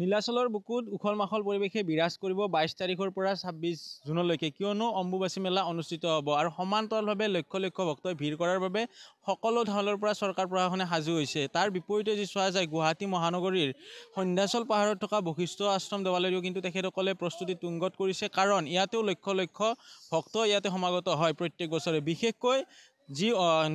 নীলাচলৰ বুকুত উখল মাখল পৰিৱেশে বিৰাজ কৰিব বাইছ তাৰিখৰ পৰা ছাব্বিছ জুনলৈকে কিয়নো অম্বুবাচী মেলা অনুষ্ঠিত হ'ব আৰু সমান্তৰালভাৱে লক্ষ লক্ষ ভক্তই ভিৰ কৰাৰ বাবে সকলো ধৰণৰ পৰা চৰকাৰ প্ৰশাসনে সাজু হৈছে তাৰ বিপৰীতে যি চোৱা যায় গুৱাহাটী মহানগৰীৰ সন্ধ্যাচল পাহাৰত থকা বশিষ্ঠ আশ্ৰম দেৱালয়ো কিন্তু তেখেতসকলে প্ৰস্তুতি তুংগত কৰিছে কাৰণ ইয়াতেও লক্ষ লক্ষ ভক্ত ইয়াতে সমাগত হয় প্ৰত্যেক বছৰে বিশেষকৈ যি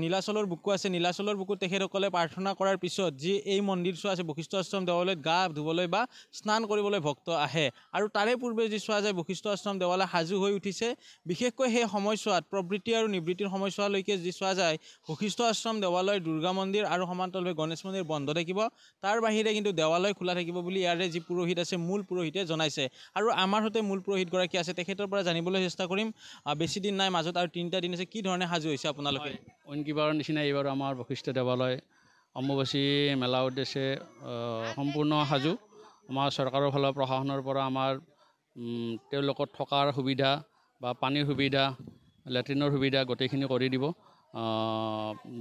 নীলাচলৰ বুকু আছে নীলাচলৰ বুকু তেখেতসকলে প্ৰাৰ্থনা কৰাৰ পিছত যি এই মন্দিৰ চোৱা আছে বশিষ্ঠ আশ্ৰম দেৱালয়ত গা ধুবলৈ বা স্নান কৰিবলৈ ভক্ত আহে আৰু তাৰে পূৰ্বে যি চোৱা যায় বশিষ্ঠ আশ্ৰম দেৱালয় সাজু হৈ উঠিছে বিশেষকৈ সেই সময়ছোৱাত প্ৰবৃত্তি আৰু নিবৃত্তিৰ সময়ছোৱালৈকে যি চোৱা যায় বশিষ্ঠ আশ্ৰম দেৱালয় দুৰ্গা মন্দিৰ আৰু সমান্তৰভাৱে গণেশ মন্দিৰ বন্ধ থাকিব তাৰ বাহিৰে কিন্তু দেৱালয় খোলা থাকিব বুলি ইয়াৰে যি পুৰোহিত আছে মূল পুৰোহিতে জনাইছে আৰু আমাৰ সৈতে মূল পুৰোহিতগৰাকী আছে তেখেতৰ পৰা জানিবলৈ চেষ্টা কৰিম বেছিদিন নাই মাজত আৰু তিনিটা দিন আছে কি ধৰণে সাজু হৈছে আপোনালোকে নহয় অইনকিবাৰৰ নিচিনা এইবাৰ আমাৰ বশিষ্ঠ দেৱালয় অম্বুবাচী মেলা উদ্দেশ্যে সম্পূৰ্ণ সাজু আমাৰ চৰকাৰৰ ফালৰ প্ৰশাসনৰ পৰা আমাৰ তেওঁলোকত থকাৰ সুবিধা বা পানীৰ সুবিধা লেট্ৰিনৰ সুবিধা গোটেইখিনি কৰি দিব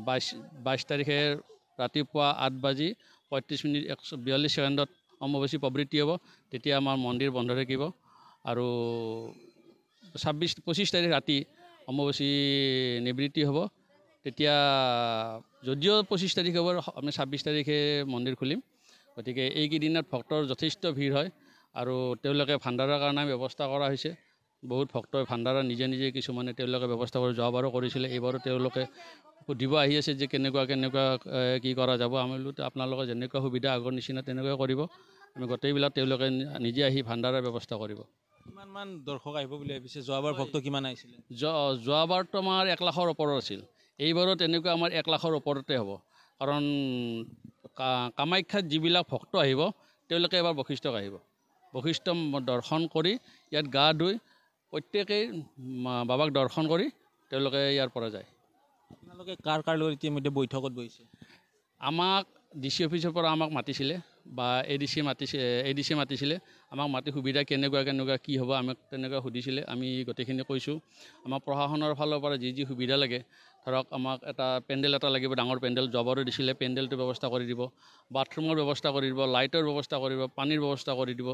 বাইছ বাইছ তাৰিখে ৰাতিপুৱা আঠ বাজি পঁয়ত্ৰিছ মিনিট একশ বিয়াল্লিছ ছেকেণ্ডত অম্বুবাচী প্ৰবৃত্তি হ'ব তেতিয়া আমাৰ মন্দিৰ বন্ধ থাকিব আৰু ছাব্বিছ পঁচিছ তাৰিখ ৰাতি অম্বুবাচী নিবৃত্তি হ'ব তেতিয়া যদিও পঁচিছ তাৰিখ হ'ব আমি ছাব্বিছ তাৰিখে মন্দিৰ খুলিম গতিকে এইকেইদিনত ভক্তৰ যথেষ্ট ভিৰ হয় আৰু তেওঁলোকে ভাণ্ডাৰৰ কাৰণে ব্যৱস্থা কৰা হৈছে বহুত ভক্তই ভাণ্ডাৰৰ নিজে নিজে কিছুমানে তেওঁলোকে ব্যৱস্থা কৰি যোৱাবাৰো কৰিছিলে এইবাৰো তেওঁলোকে সুধিব আহি আছে যে কেনেকুৱা কেনেকুৱা কি কৰা যাব আমি বোলো আপোনালোকে যেনেকুৱা সুবিধা আগৰ নিচিনা তেনেকুৱাই কৰিব আমি গোটেইবিলাক তেওঁলোকে নিজে আহি ভাণ্ডাৰৰ ব্যৱস্থা কৰিব কিমানমান দৰ্শক আহিব বুলি ভাবিছে যোৱাবাৰ ভক্ত কিমান আহিছিলে যোৱাবাৰতো আমাৰ এক লাখৰ ওপৰত আছিল এইবাৰো তেনেকুৱা আমাৰ এক লাখৰ ওপৰতে হ'ব কাৰণ কামাখ্যাত যিবিলাক ভক্ত আহিব তেওঁলোকে এবাৰ বশিষ্ঠক আহিব বশিষ্ঠ দৰ্শন কৰি ইয়াত গা ধুই প্ৰত্যেকেই বাবাক দৰ্শন কৰি তেওঁলোকে ইয়াৰ পৰা যায় আপোনালোকে কাৰ কাৰ লগত ইতিমধ্যে বৈঠকত বহিছে আমাক ডি চি অফিচৰ পৰা আমাক মাতিছিলে বা এ ডি চি মাতিছে এ ডি চি মাতিছিলে আমাক মাতি সুবিধা কেনেকুৱা কেনেকুৱা কি হ'ব আমাক তেনেকুৱা সুধিছিলে আমি গোটেইখিনি কৈছোঁ আমাক প্ৰশাসনৰ ফালৰ পৰা যি যি সুবিধা লাগে ধৰক আমাক এটা পেণ্ডেল এটা লাগিব ডাঙৰ পেণ্ডেল জবৰো দিছিলে পেণ্ডেলটোৰ ব্যৱস্থা কৰি দিব বাথৰুমৰ ব্যৱস্থা কৰি দিব লাইটৰ ব্যৱস্থা কৰিব পানীৰ ব্যৱস্থা কৰি দিব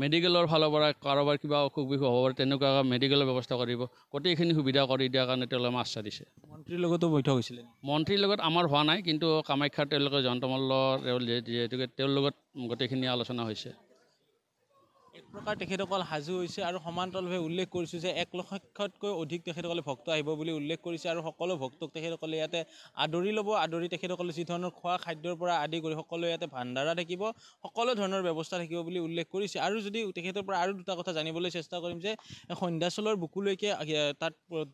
মেডিকেলৰ ফালৰ পৰা কাৰোবাৰ কিবা অসুখ বিসুখ হ'ব পাৰে তেনেকুৱা মেডিকেলৰ ব্যৱস্থা কৰিব গোটেইখিনি সুবিধা কৰি দিয়াৰ কাৰণে তেওঁলোকে আশ্বাস দিছে মন্ত্ৰীৰ লগতো বৈঠক হৈছিলে মন্ত্ৰীৰ লগত আমাৰ হোৱা নাই কিন্তু কামাখ্যাৰ তেওঁলোকে জয়ন্ত মল্ল যিহেতুকে তেওঁৰ লগত গোটেইখিনি আলোচনা হৈছে প্ৰকাৰ তেখেতসকল সাজু হৈছে আৰু সমান্তৰালভাৱে উল্লেখ কৰিছোঁ যে এক লক্ষতকৈ অধিক তেখেতসকলে ভক্ত আহিব বুলি উল্লেখ কৰিছে আৰু সকলো ভক্তক তেখেতসকলে ইয়াতে আদৰি ল'ব আদৰি তেখেতসকলে যিধৰণৰ খোৱা খাদ্যৰ পৰা আদি কৰি সকলোৱে ইয়াতে ভাণ্ডাৰা থাকিব সকলো ধৰণৰ ব্যৱস্থা থাকিব বুলি উল্লেখ কৰিছে আৰু যদি তেখেতৰ পৰা আৰু দুটা কথা জানিবলৈ চেষ্টা কৰিম যে সন্ধ্যাচলৰ বুকুলৈকে তাত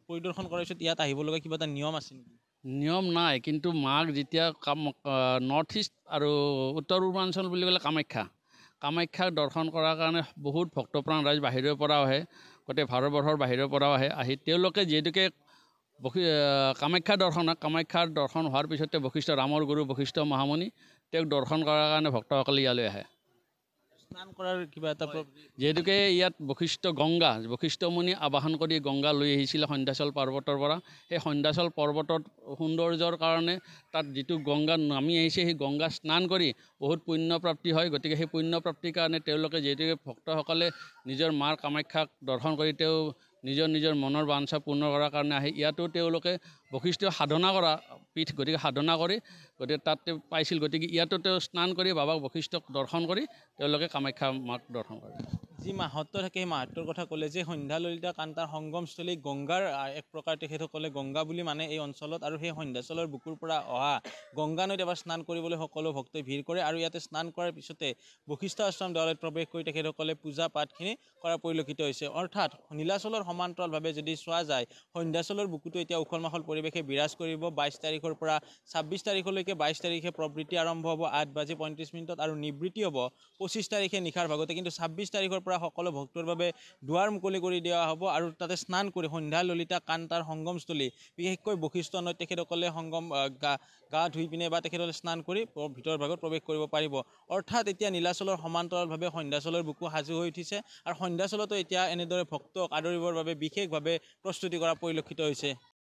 পৰিদৰ্শন কৰাৰ পিছত ইয়াত আহিব লগা কিবা এটা নিয়ম আছে নেকি নিয়ম নাই কিন্তু মাক যেতিয়া কাম নৰ্থ ইষ্ট আৰু উত্তৰ পূৰ্বাঞ্চল বুলি ক'লে কামাখ্যা কামাখ্যাক দৰ্শন কৰাৰ কাৰণে বহুত ভক্তপ্ৰাণ ৰাইজ বাহিৰৰ পৰাও আহে গোটেই ভাৰতবৰ্ষৰ বাহিৰৰ পৰাও আহে আহি তেওঁলোকে যিহেতুকে বশি কামাখ্যা দৰ্শন কামাখ্যাৰ দৰ্শন হোৱাৰ পিছতে বশিষ্ঠ ৰামৰ গুৰু বশিষ্ঠ মহামুনি তেওঁক দৰ্শন কৰাৰ কাৰণে ভক্তসকলে ইয়ালৈ আহে স্নান কৰাৰ কিবা এটা যিহেতুকে ইয়াত বশিষ্ঠ গঙ্গা বশিষ্ঠমণি আবাহন কৰি গংগা লৈ আহিছিল সন্ধ্যাচল পৰ্বতৰ পৰা সেই সন্ধ্যাচল পৰ্বতত সৌন্দৰ্যৰ কাৰণে তাত যিটো গংগা নামি আহিছে সেই গংগা স্নান কৰি বহুত পুণ্যপ্ৰাপ্তি হয় গতিকে সেই পুণ্যপ্ৰাপ্তিৰ কাৰণে তেওঁলোকে যিহেতুকে ভক্তসকলে নিজৰ মাৰ কামাখ্যাক দৰ্শন কৰি তেওঁ নিজৰ নিজৰ মনৰ বাঞ্ছা পূৰ্ণ কৰাৰ কাৰণে আহে ইয়াতো তেওঁলোকে বৈশিষ্ট্য সাধনা কৰা পীঠ গতিকে সাধনা কৰি গতিকে তাত তেওঁ পাইছিল গতিকে ইয়াতো তেওঁ স্নান কৰি বাবাক বশিষ্ঠক দৰ্শন কৰি তেওঁলোকে কামাখ্যা মাক দৰ্শন কৰে যি মাহত্ব থাকে সেই মাহত্বৰ কথা ক'লে যে সন্ধ্যা ললিতা কান্তাৰ সংগমস্থলী গংগাৰ এক প্ৰকাৰ তেখেতসকলে গংগা বুলি মানে এই অঞ্চলত আৰু সেই সন্ধ্যাচলৰ বুকুৰ পৰা অহা গংগা নৈত এবাৰ স্নান কৰিবলৈ সকলো ভক্তই ভিৰ কৰে আৰু ইয়াতে স্নান কৰাৰ পিছতে বশিষ্ঠ আশ্ৰম দেৱালয়ত প্ৰৱেশ কৰি তেখেতসকলে পূজা পাঠখিনি কৰা পৰিলক্ষিত হৈছে অৰ্থাৎ নীলাচলৰ সমান্তৰালভাৱে যদি চোৱা যায় সন্ধ্যাচলৰ বুকুটো এতিয়া উখল মাখল পৰিৱেশে বিৰাজ কৰিব বাইছ তাৰিখৰ পৰা ছাব্বিছ তাৰিখলৈকে বাইছ তাৰিখে প্ৰবৃত্তি আৰম্ভ হ'ব আঠ বাজি পঁয়ত্ৰিছ মিনিটত আৰু নিবৃত্তি হ'ব পঁচিছ তাৰিখে নিশাৰ ভাগতে কিন্তু ছাব্বিছ তাৰিখৰ পৰা কৰা সকলো ভক্তৰ বাবে দুৱাৰ মুকলি কৰি দিয়া হ'ব আৰু তাতে স্নান কৰি সন্ধ্যা ললিতা কান্তাৰ সংগমস্থলী বিশেষকৈ বশিষ্ঠ নৈত তেখেতসকলে সংগম গা ধুই পিনে বা তেখেতসকলে স্নান কৰি ভিতৰ ভাগত প্ৰৱেশ কৰিব পাৰিব অৰ্থাৎ এতিয়া নীলাচলৰ সমান্তৰালভাৱে সন্ধ্যাচলৰ বুকু সাজু হৈ উঠিছে আৰু সন্ধ্যাচলতো এতিয়া এনেদৰে ভক্তক আদৰিবৰ বাবে বিশেষভাৱে প্ৰস্তুতি কৰা পৰিলক্ষিত হৈছে